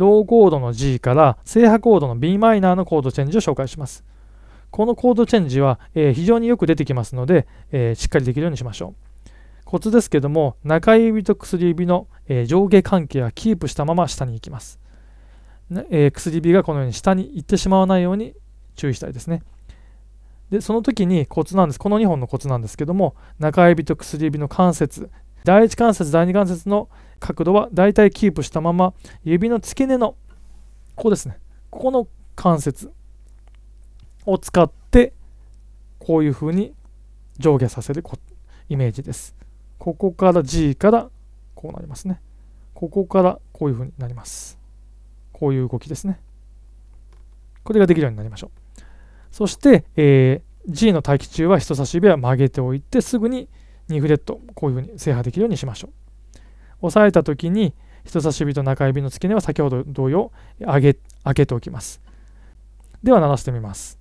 ローコードの G から正波コードの b マイナーのコードチェンジを紹介します。このコードチェンジは、えー、非常によく出てきますので、えー、しっかりできるようにしましょう。コツですけども、中指と薬指の、えー、上下関係はキープしたまま下に行きます、え薬指がこのように下に行ってしまわないように注意したいですね。で、その時にコツなんです。この2本のコツなんですけども、中指と薬指の関節、第1関節、第2関節の角度はだいたいキープしたまま指の付け根のここですねここの関節を使ってこういう風に上下させるイメージですここから G からこうなりますねここからこういう風になりますこういう動きですねこれができるようになりましょうそして、えー、G の待機中は人差し指は曲げておいてすぐに2フレットこういう風に制覇できるようにしましょう押さえた時に人差し指と中指の付け根は先ほど同様上げ上げておきますでは鳴らしてみます